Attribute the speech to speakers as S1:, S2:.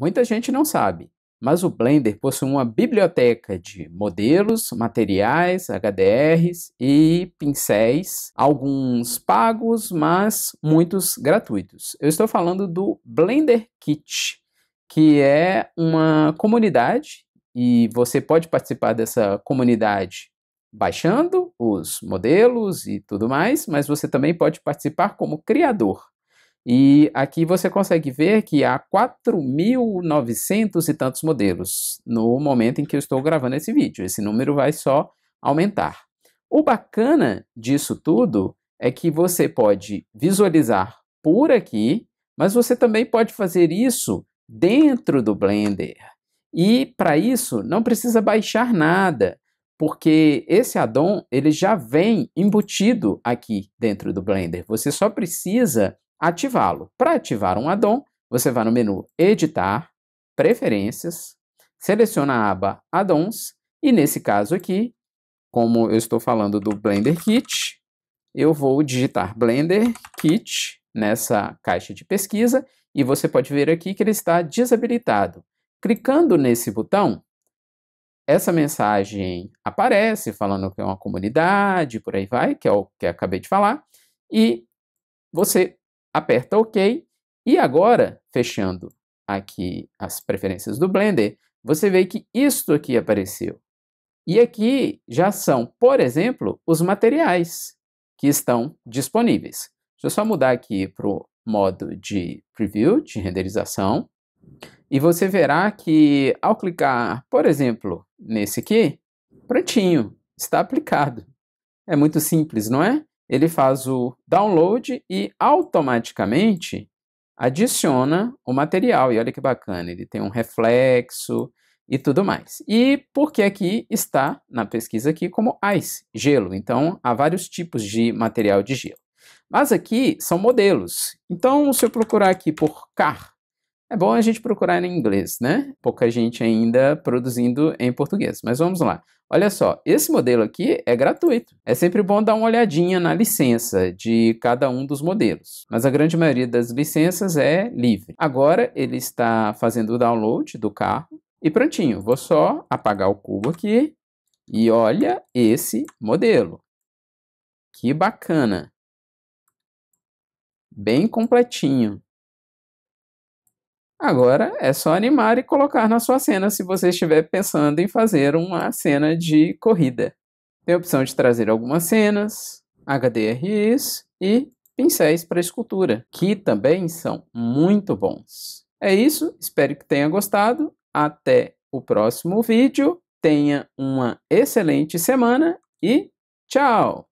S1: Muita gente não sabe, mas o Blender possui uma biblioteca de modelos, materiais, HDRs e pincéis, alguns pagos, mas muitos gratuitos. Eu estou falando do Blender Kit, que é uma comunidade e você pode participar dessa comunidade baixando os modelos e tudo mais, mas você também pode participar como criador. E aqui você consegue ver que há 4.900 e tantos modelos no momento em que eu estou gravando esse vídeo. Esse número vai só aumentar. O bacana disso tudo é que você pode visualizar por aqui, mas você também pode fazer isso dentro do Blender. E para isso não precisa baixar nada, porque esse addon ele já vem embutido aqui dentro do Blender. Você só precisa ativá-lo. Para ativar um addon, você vai no menu Editar, Preferências, seleciona a aba Addons e nesse caso aqui, como eu estou falando do Blender Kit, eu vou digitar Blender Kit nessa caixa de pesquisa e você pode ver aqui que ele está desabilitado. Clicando nesse botão, essa mensagem aparece falando que é uma comunidade, por aí vai, que é o que acabei de falar, e você aperta OK. E agora, fechando aqui as preferências do Blender, você vê que isto aqui apareceu. E aqui já são, por exemplo, os materiais que estão disponíveis. Deixa eu só mudar aqui para o modo de preview, de renderização. E você verá que ao clicar, por exemplo, nesse aqui, prontinho, está aplicado. É muito simples, não é? ele faz o download e automaticamente adiciona o material. E olha que bacana, ele tem um reflexo e tudo mais. E por que aqui está na pesquisa aqui como ice, gelo. Então há vários tipos de material de gelo. Mas aqui são modelos. Então se eu procurar aqui por car é bom a gente procurar em inglês, né? Pouca gente ainda produzindo em português. Mas vamos lá. Olha só, esse modelo aqui é gratuito. É sempre bom dar uma olhadinha na licença de cada um dos modelos, mas a grande maioria das licenças é livre. Agora ele está fazendo o download do carro e prontinho, vou só apagar o cubo aqui e olha esse modelo. Que bacana! Bem completinho. Agora é só animar e colocar na sua cena se você estiver pensando em fazer uma cena de corrida. Tem a opção de trazer algumas cenas, HDRIs e pincéis para escultura, que também são muito bons. É isso, espero que tenha gostado. Até o próximo vídeo. Tenha uma excelente semana e tchau!